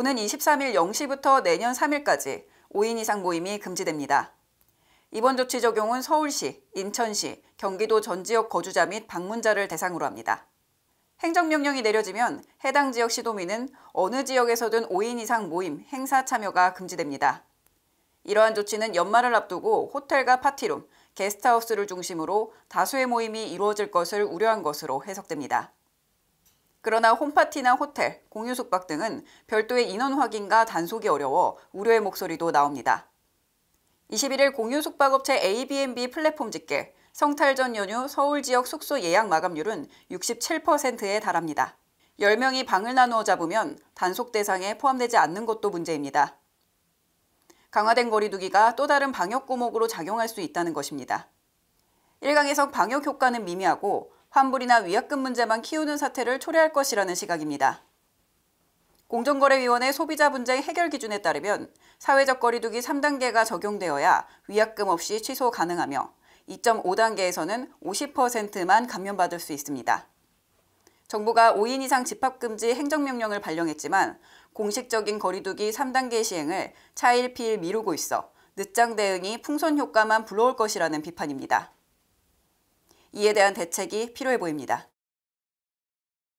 오는 23일 0시부터 내년 3일까지 5인 이상 모임이 금지됩니다. 이번 조치 적용은 서울시, 인천시, 경기도 전 지역 거주자 및 방문자를 대상으로 합니다. 행정명령이 내려지면 해당 지역 시도민은 어느 지역에서든 5인 이상 모임, 행사 참여가 금지됩니다. 이러한 조치는 연말을 앞두고 호텔과 파티룸, 게스트하우스를 중심으로 다수의 모임이 이루어질 것을 우려한 것으로 해석됩니다. 그러나 홈파티나 호텔, 공유 숙박 등은 별도의 인원 확인과 단속이 어려워 우려의 목소리도 나옵니다. 21일 공유 숙박업체 a b n b 플랫폼 집계, 성탈전 연휴 서울 지역 숙소 예약 마감률은 67%에 달합니다. 10명이 방을 나누어 잡으면 단속 대상에 포함되지 않는 것도 문제입니다. 강화된 거리두기가 또 다른 방역 구목으로 작용할 수 있다는 것입니다. 1강에서 방역 효과는 미미하고 환불이나 위약금 문제만 키우는 사태를 초래할 것이라는 시각입니다. 공정거래위원회 소비자 분쟁 해결 기준에 따르면 사회적 거리두기 3단계가 적용되어야 위약금 없이 취소 가능하며 2.5단계에서는 50%만 감면받을 수 있습니다. 정부가 5인 이상 집합금지 행정명령을 발령했지만 공식적인 거리두기 3단계 시행을 차일피일 미루고 있어 늦장 대응이 풍선 효과만 불러올 것이라는 비판입니다. 이에 대한 대책이 필요해 보입니다.